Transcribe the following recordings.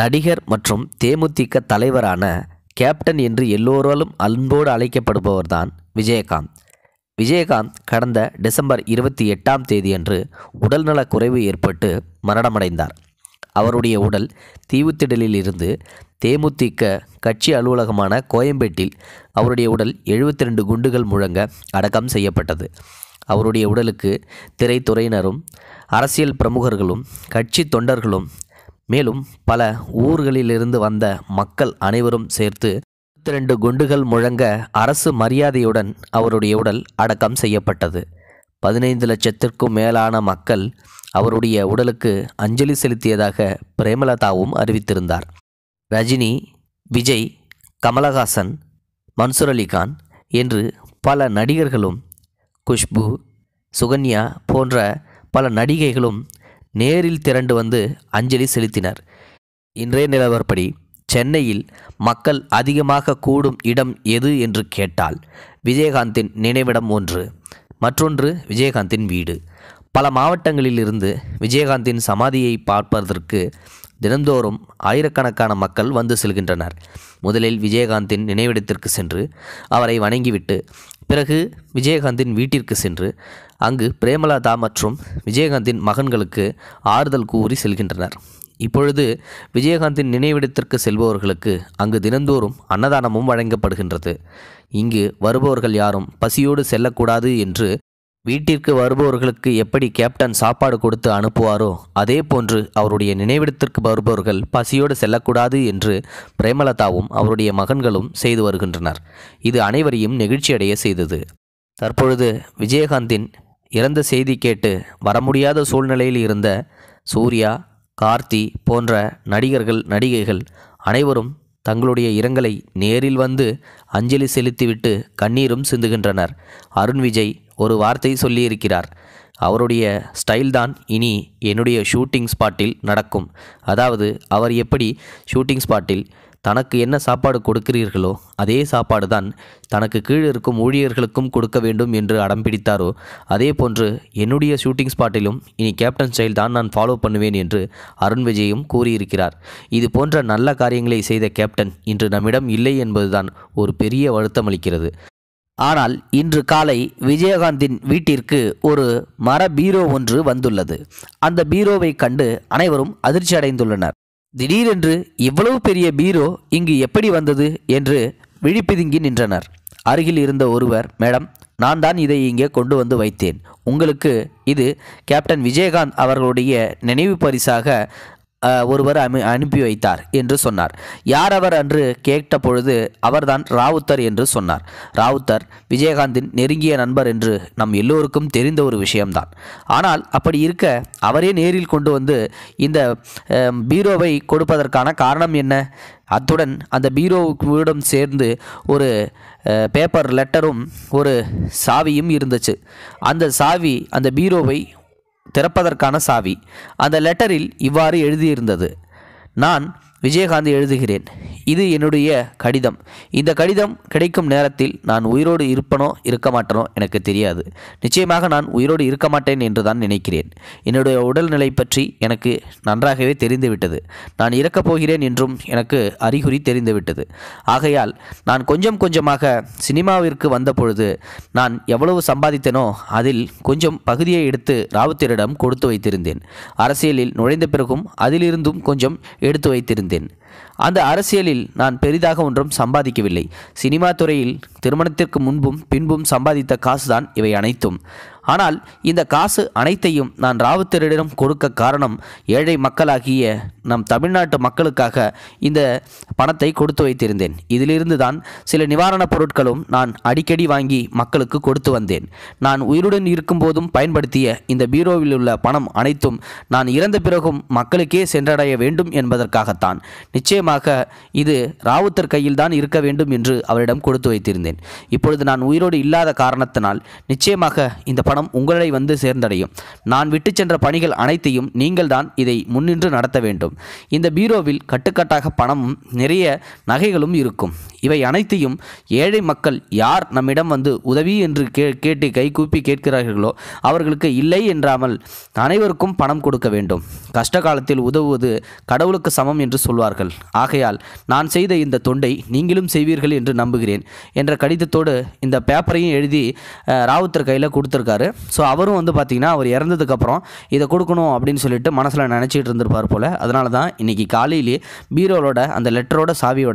நடிகர் மற்றும் தேமுதிக தலைவரான கேப்டன் என்று எல்லோராலும் அன்போடு அழைக்கப்படுபவர் தான் விஜயகாந்த் விஜயகாந்த் கடந்த டிசம்பர் இருபத்தி எட்டாம் தேதியன்று உடல்நலக் குறைவு ஏற்பட்டு மரணமடைந்தார் அவருடைய உடல் தீவுத்திடலில் இருந்து தேமுதிக கட்சி அலுவலகமான கோயம்பேட்டில் அவருடைய உடல் எழுபத்தி ரெண்டு குண்டுகள் முழங்க அடக்கம் செய்யப்பட்டது அவருடைய உடலுக்கு திரைத்துறையினரும் அரசியல் பிரமுகர்களும் கட்சி தொண்டர்களும் மேலும் பல ஊர்களிலிருந்து வந்த மக்கள் அனைவரும் சேர்த்து ரெண்டு குண்டுகள் முழங்க அரசு மரியாதையுடன் அவருடைய உடல் அடக்கம் செய்யப்பட்டது பதினைந்து லட்சத்திற்கும் மேலான மக்கள் அவருடைய உடலுக்கு அஞ்சலி செலுத்தியதாக பிரேமலதாவும் அறிவித்திருந்தார் ரஜினி விஜய் கமலஹாசன் மன்சூர் அலிகான் என்று பல நடிகர்களும் குஷ்பு சுகன்யா போன்ற பல நடிகைகளும் நேரில் திரண்டு வந்து அஞ்சலி செலுத்தினர் இன்றைய நிலவரப்படி சென்னையில் மக்கள் அதிகமாக கூடும் இடம் எது என்று கேட்டால் விஜயகாந்தின் நினைவிடம் ஒன்று மற்றொன்று விஜயகாந்தின் வீடு பல மாவட்டங்களிலிருந்து விஜயகாந்தின் சமாதியை பார்ப்பதற்கு தினந்தோறும் ஆயிரக்கணக்கான மக்கள் வந்து செல்கின்றனர் முதலில் விஜயகாந்தின் நினைவிடத்திற்கு சென்று அவரை வணங்கிவிட்டு பிறகு விஜயகாந்தின் வீட்டிற்கு சென்று அங்கு பிரேமலதா மற்றும் விஜயகாந்தின் மகன்களுக்கு ஆறுதல் கூறி செல்கின்றனர் இப்பொழுது விஜயகாந்தின் நினைவிடத்திற்கு செல்பவர்களுக்கு அங்கு தினந்தோறும் அன்னதானமும் வழங்கப்படுகின்றது இங்கு வருபவர்கள் யாரும் பசியோடு செல்லக்கூடாது என்று வீட்டிற்கு வருபவர்களுக்கு எப்படி கேப்டன் சாப்பாடு கொடுத்து அனுப்புவாரோ அதே போன்று அவருடைய நினைவிடத்திற்கு வருபவர்கள் பசியோடு செல்லக்கூடாது என்று பிரேமலதாவும் அவருடைய மகன்களும் செய்து வருகின்றனர் இது அனைவரையும் நெகிழ்ச்சியடைய செய்தது தற்பொழுது விஜயகாந்தின் இறந்த செய்தி கேட்டு வர முடியாத சூழ்நிலையில் இருந்த சூர்யா கார்த்தி போன்ற நடிகர்கள் நடிகைகள் அனைவரும் தங்களுடைய இரங்கலை நேரில் வந்து அஞ்சலி செலுத்திவிட்டு கண்ணீரும் சிந்துகின்றனர் அருண் விஜய் ஒரு வார்த்தை சொல்லியிருக்கிறார் அவருடைய ஸ்டைல் தான் இனி என்னுடைய ஷூட்டிங் ஸ்பாட்டில் நடக்கும் அதாவது அவர் எப்படி ஷூட்டிங் ஸ்பாட்டில் தனக்கு என்ன சாப்பாடு கொடுக்கிறீர்களோ அதே சாப்பாடு தான் தனக்கு கீழ் இருக்கும் ஊழியர்களுக்கும் கொடுக்க வேண்டும் என்று அடம் பிடித்தாரோ அதே போன்று என்னுடைய ஷூட்டிங் ஸ்பாட்டிலும் இனி கேப்டன் ஸ்டைல் தான் நான் ஃபாலோ பண்ணுவேன் என்று அருண் விஜயும் கூறியிருக்கிறார் இது போன்ற நல்ல காரியங்களை செய்த கேப்டன் இன்று நம்மிடம் இல்லை என்பதுதான் ஒரு பெரிய வருத்தமளிக்கிறது ஆனால் இன்று காலை விஜயகாந்தின் வீட்டிற்கு ஒரு மர பீரோ ஒன்று வந்துள்ளது அந்த பீரோவை கண்டு அனைவரும் அதிர்ச்சி அடைந்துள்ளனர் திடீரென்று இவ்வளவு பெரிய பீரோ இங்கு எப்படி வந்தது என்று விழிப்பிதுங்கி நின்றனர் அருகில் இருந்த ஒருவர் மேடம் நான் தான் இதை இங்கே கொண்டு வந்து வைத்தேன் உங்களுக்கு இது கேப்டன் விஜயகாந்த் அவர்களுடைய நினைவு பரிசாக ஒருவர் அமி அனுப்பி வைத்தார் என்று சொன்னார் யார் அவர் என்று கேட்ட பொழுது அவர்தான் ராவுத்தர் என்று சொன்னார் ராவுத்தர் விஜயகாந்தின் நெருங்கிய நண்பர் என்று நம் எல்லோருக்கும் தெரிந்த ஒரு விஷயம்தான் ஆனால் அப்படி இருக்க அவரே நேரில் கொண்டு வந்து இந்த பீரோவை கொடுப்பதற்கான காரணம் என்ன அத்துடன் அந்த பீரோவுடன் சேர்ந்து ஒரு பேப்பர் லெட்டரும் ஒரு சாவியும் இருந்துச்சு அந்த சாவி அந்த பீரோவை திறப்பதற்கான சாவி அந்த லெட்டரில் இவ்வாறு எழுதியிருந்தது நான் விஜயகாந்த் எழுதுகிறேன் இது என்னுடைய கடிதம் இந்த கடிதம் கிடைக்கும் நேரத்தில் நான் உயிரோடு இருப்பனோ இருக்க மாட்டேனோ எனக்கு தெரியாது நிச்சயமாக நான் உயிரோடு இருக்க மாட்டேன் என்று தான் நினைக்கிறேன் என்னுடைய உடல்நிலை பற்றி எனக்கு நன்றாகவே தெரிந்துவிட்டது நான் இறக்கப் போகிறேன் என்றும் எனக்கு அறிகுறி தெரிந்துவிட்டது ஆகையால் நான் கொஞ்சம் கொஞ்சமாக சினிமாவிற்கு வந்த பொழுது நான் எவ்வளவு சம்பாதித்தனோ அதில் கொஞ்சம் பகுதியை எடுத்து ராவுத்தரிடம் கொடுத்து வைத்திருந்தேன் அரசியலில் நுழைந்த பிறகும் அதிலிருந்தும் கொஞ்சம் எடுத்து வைத்திருந்தேன் செய்தேன் அந்த அரசியலில் நான் பெரிதாக ஒன்றும் சம்பாதிக்கவில்லை சினிமா துறையில் திருமணத்திற்கு முன்பும் பின்பும் சம்பாதித்த காசுதான் இவை அனைத்தும் ஆனால் இந்த காசு அனைத்தையும் நான் ராவுத்தரிடம் கொடுக்க காரணம் ஏழை மக்களாகிய நம் தமிழ்நாட்டு மக்களுக்காக இந்த பணத்தை கொடுத்து வைத்திருந்தேன் இதிலிருந்து தான் சில நிவாரணப் பொருட்களும் நான் அடிக்கடி வாங்கி மக்களுக்கு கொடுத்து வந்தேன் நான் உயிருடன் இருக்கும்போதும் பயன்படுத்திய இந்த பீரோவில் உள்ள பணம் அனைத்தும் நான் இறந்த பிறகும் மக்களுக்கே சென்றடைய வேண்டும் என்பதற்காகத்தான் நிச்சயமாக இது ராவுத்தர் கையில்தான் இருக்க வேண்டும் என்று அவரிடம் கொடுத்து வைத்திருந்தேன் இப்பொழுது நான் உயிரோடு இல்லாத காரணத்தினால் நிச்சயமாக இந்த பணம் உங்களை வந்து சேர்ந்தடையும் நான் விட்டு சென்ற பணிகள் அனைத்தையும் நீங்கள் தான் இதை முன்னின்று நடத்த வேண்டும் இந்த பீரோவில் கட்டுக்கட்டாக பணமும் நிறைய நகைகளும் இருக்கும் இவை அனைத்தையும் ஏழை மக்கள் யார் நம்மிடம் வந்து உதவி என்று கே கேட்டு கைகூப்பி கேட்கிறார்களோ அவர்களுக்கு இல்லை என்றாமல் அனைவருக்கும் பணம் கொடுக்க வேண்டும் கஷ்ட காலத்தில் உதவுவது கடவுளுக்கு சமம் என்று சொல்வார்கள் ஆகையால் நான் செய்த இந்த தொண்டை நீங்களும் செய்வீர்கள் என்று நம்புகிறேன் என்ற கடிதத்தோடு இந்த பேப்பரையும் எழுதி ராவுத்தர் கையில் கொடுத்துருக்காரு ஸோ அவரும் வந்து பார்த்திங்கன்னா அவர் இறந்ததுக்கப்புறம் இதை கொடுக்கணும் அப்படின்னு சொல்லிட்டு மனசில் நினச்சிட்டு இருந்திருப்பார் போல் அதனால தான் இன்றைக்கி காலையிலேயே பீரோலோட அந்த லெட்டரோட சாவியோட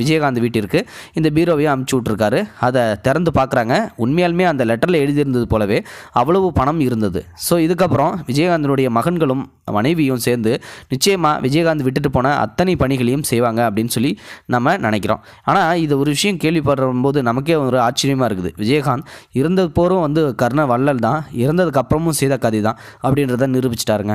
விஜயகாந்த் வீட்டிற்கு இந்த பீரோவையும் அமுச்சு விட்ருக்காரு அதை திறந்து பார்க்குறாங்க உண்மையாலுமே அந்த லெட்டரில் எழுதியிருந்தது போலவே அவ்வளவு பணம் இருந்தது ஸோ இதுக்கப்புறம் விஜயகாந்தனுடைய மகன்களும் மனைவியும் சேர்ந்து நிச்சயமாக விஜயகாந்த் விட்டுட்டு போன அத்தனை பணிகளையும் செய்வாங்க அப்படின்னு சொல்லி நம்ம நினைக்கிறோம் ஆனால் இது ஒரு விஷயம் போது நமக்கே ஒரு ஆச்சரியமாக இருக்குது விஜயகாந்த் இருந்த போரும் வந்து கர்ண வள்ளல் தான் இறந்ததுக்கப்புறமும் செய்த கதை தான் அப்படின்றத நிரூபிச்சிட்டாருங்க